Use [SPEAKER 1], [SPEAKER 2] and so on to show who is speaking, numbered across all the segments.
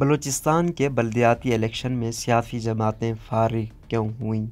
[SPEAKER 1] बलूचिस्तान के बलदियाती इलेक्शन में सियासी जमातें फारग क्यों हुईं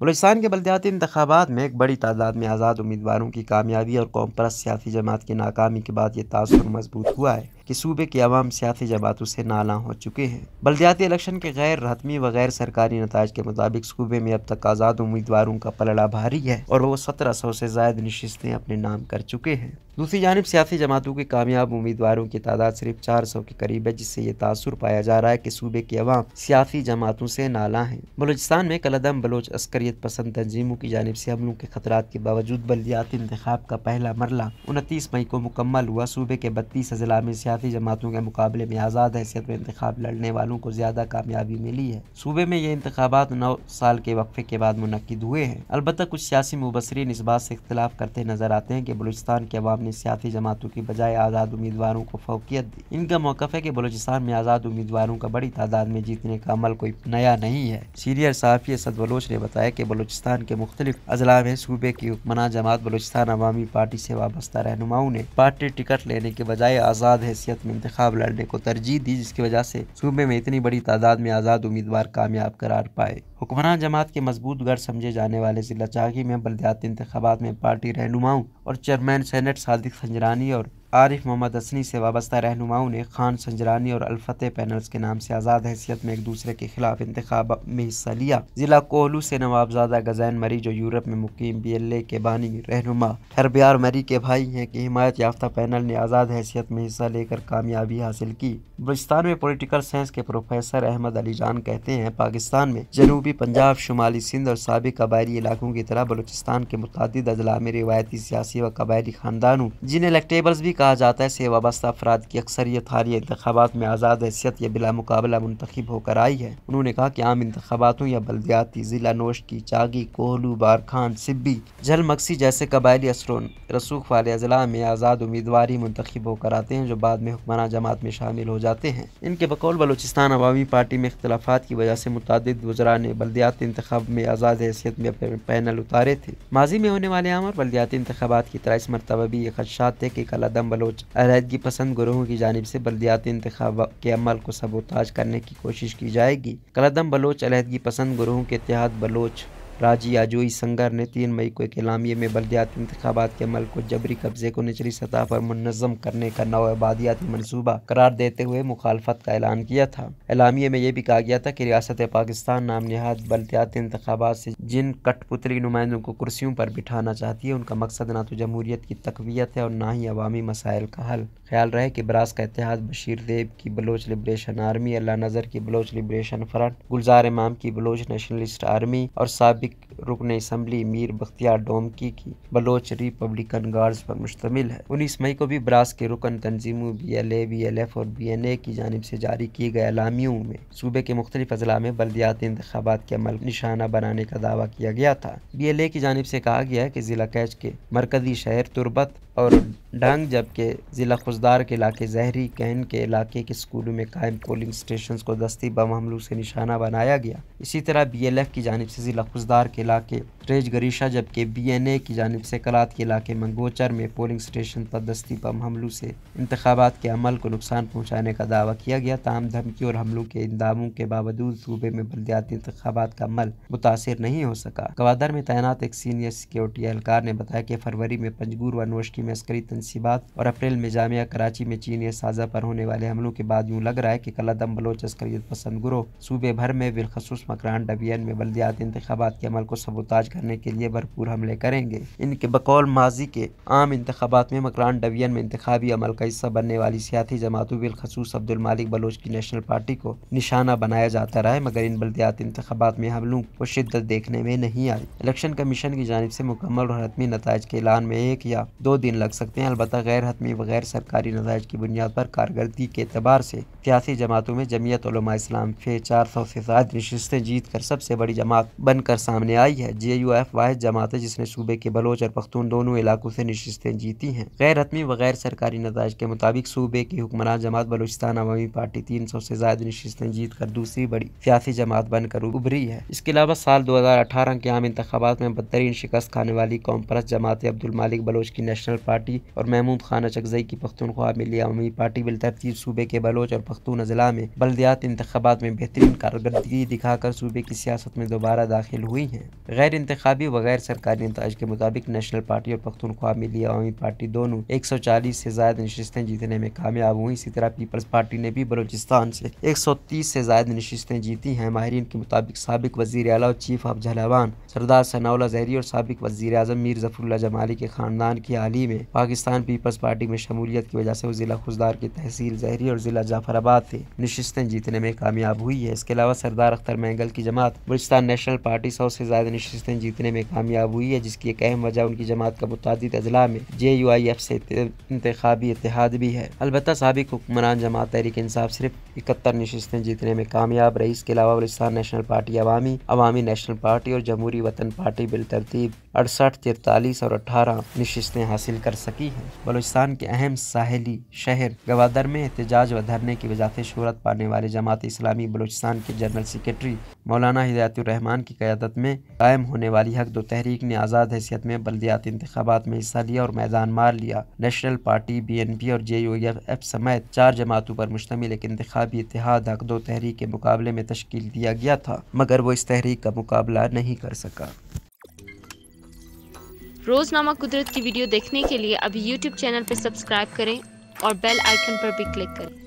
[SPEAKER 1] बलूचिस्तान के बलदियाती इंतबात में एक बड़ी तादाद में आज़ाद उम्मीदवारों की कामयाबी और कौम परस्त सियासी जमात की नाकामी के बाद ये तासर मजबूत हुआ है कि सूबे की आवाम सियासी जमातों से नाला हो चुके हैं बलदियाती इलेक्शन के गैर रतमी व गैर सरकारी नतज के मुताबिक सूबे में अब तक आज़ाद उम्मीदवारों का पलड़ा भारी है और वो सत्रह सौ से ज्यादा नशस्तें अपने नाम कर चुके हैं दूसरी जानब सियासी जमातों के कामयाब उम्मीदवारों की तादाद सिर्फ चार सौ के करीब है जिससे ये तासर पाया जा रहा है की सूबे की आवाम सियासी जमातों से नाला है बलोचिस्तान में कलदम बलोच अस्करियत पसंद तंजीमों की जानब से हमलों के खतरा के बावजूद बलदियाती इंतब का पहला मरला उनतीस मई को मुकम्मल हुआ सूबे के बत्तीस अजला में सियासी जमातों के मुकाबले में आज़ाद हैसियत में इंतबाब लड़ने वालों को ज़्यादा कामयाबी मिली है सूबे में ये इंतबात नौ साल के वक्फे के बाद मुनद हुए हैं अलबत् कुछ सियासी मुबसरीन इस बात से इख्तलाफ करते नजर आते हैं कि बलूचिस्तान के अवाम ने सियासी जमातों की बजाय आज़ाद उम्मीदवारों को फोकियत दी इनका मौकफ है कि बलूचिस्तान में आज़ाद उम्मीदवारों का बड़ी तादाद में जीतने का अमल कोई नया नहीं है सीनियर सहाफ़ी असद बलोच ने बताया कि बलूचिस्तान के मुख्तलिफ अजला में सूबे की हुक्मरान जमात बलूचिस्तान अवामी पार्टी से वाबस्ता रहनुमाओं ने पार्टी टिकट लेने के बजाय आज़ाद है हैसियत में इंतब लड़ने को तरजीह दी जिसकी वजह से सूबे में इतनी बड़ी तादाद में आज़ाद उम्मीदवार कामयाब करार पाए हुक्मरान जमात के मजबूत गढ़ समझे जाने वाले जिला चागी में बलदियाती इंतबात में पार्टी रहनुमाओं और चेयरमैन सैनट सादिक संजरानी और आरिफ मोहम्मद असनी से वाबस्ता रहनुमाओं ने खान संजरानी और अलफतेह पैनल्स के नाम से आज़ाद हैसियत में एक दूसरे के खिलाफ इंतखब में हिस्सा लिया जिला कोहलू से नवाबजादा गजैन मरी जो यूरोप में मुकीम बी एल ए के बानी रहनुमा हरबियार मरी के भाई हैं कि हिमायत याफ्ता पैनल ने आज़ाद हैसियत में हिस्सा लेकर कामयाबी हासिल की बलुस्तान में पोलिटिकल साइंस के प्रोफेसर अहमद अली जान कहते हैं पाकिस्तान में जनूबी पंजाब शुमाली सिंध और सबक कबायली इलाकों की तरह बलोचिस्तान के मुतद अजला में रिवायती सियासी व कबायली खानदानों जिन्हें इलेक्टेबल्स भी कहा जाता है से बस्ता अफराद की अक्सरियत हारी इंतबात में आज़ाद हैसियत या बिला मुकाबला मुंतब होकर आई है उन्होंने कहा कि आम इंतबातों या बल्दियाती ज़िला नोश की चागी कोहलू बारखान सिब्बी मक्सी जैसे कबायली असरों रसूख वाले अजला में आज़ाद उम्मीदवार मुंतब होकर आते हैं जो बाद में हुक्मरान जमात में शामिल हो जाते हैं इनके बकौल बलोचिस्तान अवामी पार्टी में इख्तलाफा की वजह से मुतद गुजरा ने बल्दियाती इंतब में आज़ाद हैसियत में पैनल उतारे थे माजी में होने वाले आम और बल्दियाती इंतबात की तरह इस मरतबा भी ये खदशात थे कि कलादम बलोच अलीहदगी पसंद गुरुओं की जानब से बलदियाती इंतबाब के अमल को सबोताज करने की कोशिश की जाएगी कलदम बलोच अलीहदगी पसंद गुरुओं के इतिहाद बलोच राजी आजोई संगर ने तीन मई को एक इलामिया में बलदियाती इंतबात के अमल को जबरी कब्जे को निचली सतह पर मनज़म करने का नौ आबादियाती मनसूबा करार देते हुए मुखालफत का ऐलान किया था इलामिया में यह भी कहा गया था कि रियासत पाकिस्तान नाम नहाद बलदियाती इंतबात से जिन कठपुतली नुमाइंदों को कुर्सियों पर बिठाना चाहती है उनका मकसद ना तो जमहूरीत की तकवीत है और ना ही अवामी मसाइल का हल ख्याल रहे कि ब्रास का इतिहाद बशीर देव की बलोच लिब्रेशन आर्मी अल्लाह नजर की बलोच लिब्रेशन फ्रंट गुलजार इमाम की बलोच नेशनलिस्ट आर्मी और सब मुताबिक रुकन इसम्बली मीर बख्तियार डोमकी की बलोच रिपब्लिकन गार्ड्स पर मुश्तमिल है उन्नीस मई को भी ब्रास के रुकन तनजीमों B L A B L F और बी एन ए की जानब से जारी किए गए अलामियों में सूबे के मुख्तलिफ अजला में बल्दियाती इंतबात के अमल निशाना बनाने का दावा किया गया था बी एल ए की जानब से कहा गया है कि जिला कैच के मरकजी शहर तुरबत और डंग जबकि ज़िला खुशदार के इलाके जहरी कैन के इलाके के स्कूलों में कायम पोलिंग स्टेशन को दस्ती बम हमलों से निशाना बनाया गया इसी तरह बी एल एफ की जानब से ज़िला खुशदार कसदार के इलाके रेज गरीशा जबकि बी एन ए की जानब से कलात के इलाके मंगोचर में पोलिंग स्टेशन पर दस्ती बम हमलों से इंतबात के अमल को नुकसान पहुँचाने का दावा किया गया तमाम धमकी और हमलों के इंदामों के बावजूद सूबे में बलदियाती इंतबात का अमल मुतासर नहीं हो सका गवादर में तैनात एक सीनियर सिक्योरिटी एहलकार ने बताया कि फरवरी में पंजगूर व नोशकी में अस्करी तनसीबात और अप्रैल में जामिया कराची में चीनी साजा पर होने वाले हमलों के बाद यूँ लग रहा है कि कलादम बलोच अस्करीत पसंद गुरो सूबे भर में बिलखसूस मकरान डबियन में बलदियाती इंतबात के अमल को सबोताज करने के लिए भरपूर हमले करेंगे इनके बकौल माजी के आम इंतबात में मकरान डवियन में इंतबी अमल का हिस्सा बनने वाली सियासी जमातों बिलखसूस अब्दुल मालिक बलोच की नेशनल पार्टी को निशाना बनाया जाता रहा है मगर इन बल्दियाती इंतबात में हमलों को शिद्दत देखने में नहीं आई इलेक्शन कमीशन की जानब से मुकम्मल और हतमी नतज के ऐलान में एक या दो दिन लग सकते हैं अलबत् गैर हतमी व गैर सरकारी नतज की बुनियाद पर कारकर्दगी के अतबार से सियासी जमातों में जमीयत इस्लाम फे चार सौ से नशस्तें जीत कर सबसे बड़ी जमात बनकर सामने आई है जे यू एफ वाहिद जमात है जिसने सूबे के बलोच और पख्तून दोनों इलाकों से नशस्तें जीती हैं गैर रत्मी व गैर सरकारी नतज के मुताबिक सूबे की हुक्मरान जमात बलोचिस्तान अवामी पार्टी तीन सौ से ज्यादा नशस्तें जीत कर दूसरी बड़ी सियासी जमात बनकर उभरी है इसके अलावा साल दो हज़ार अठारह के आम इंतबात में बदतरीन शिकस्त खाने वाली कौम परस जमात अब्दुल मालिक बलोच की नेशनल पार्टी और महमूद खान अचकजई की पख्तनख्वा मिली अवामी पार्टी बिलतरतीब सूबे के बलोच और पख्तून अजला में बल्दियात इंतबात में बेहतरीन कारदगी दिखाकर सूबे की सियासत में दोबारा दाखिल हुई हुई हैं गैर इंतबी व गैर सरकारी नतज के मुताबिक नेशनल पार्टी और पख्तनख्वा मिली अवामी पार्टी दोनों एक सौ चालीस से ज्यादा नशस्तें जीतने में कामयाब हुई इसी तरह पीपल्स पार्टी ने भी बलोचिस्तान से एक सौ तीस से ज्यादा नशस्तें जीती हैं माहरीन के मुताबिक सबक वजी अला और चीफ ऑफ झलावान सरदार सनाउला जहरी और सबक वजी अजम मीर जफरुल्ला जमाली के खानदान की हाली में पाकिस्तान पीपल्स पार्टी में शमूलियत की वजह से वो जिला खुशदार की तहसील जहरी और जिला जाफराबाद से नशस्तें जीतने में कामयाब हुई है इसके अलावा सरदार अख्तर मैंगल की जमात बलिस्तान नेशनल पार्टी सौ से ज़्यादा नशस्तें जीतने में कामयाब हुई है जिसकी एक अहम वजह उनकी जमात का मुतद अजला में जे यू आई एफ से इंतबी इतिहाद भी है अलबत् सबक हुक्मरान जमात तहरीक इंसाफ सिर्फ इकहत्तर नशस्तें जीतने में कामयाब रही इसके अलावा Balochistan national party Awami Awami national party और जमहूरी वतन पार्टी बिल तरतीब अड़सठ तिरतालीस और अठारह नशस्तें हासिल कर सकी हैं बलोचिस्तान के अहम साहली शहर गवादर में एहतजाज व धरने की वजह से शहरत पाने वाले जमात इस्लामी बलोचिस्तान के जनरल सेक्रेटरी मौलाना हिदायतुररहमान की क्यादत में में कायम होने वाली हक दो तहरीक ने आज़ाद हैसियत में बल्दियाती इंतबात में हिस्सा लिया और मैदान मार लिया national party B N P और जे यू एफ समेत चार जमातों पर मुश्तमिल एक इंतबी इतिहाद हक दो तहरीक के मुकाबले में तश्कील दिया गया था मगर वो इस तहरीक का मुकाबला नहीं कर सका रोज़नामा कुदरत की वीडियो देखने के लिए अभी यूट्यूब चैनल पर सब्सक्राइब करें और बेल आइकन पर भी क्लिक करें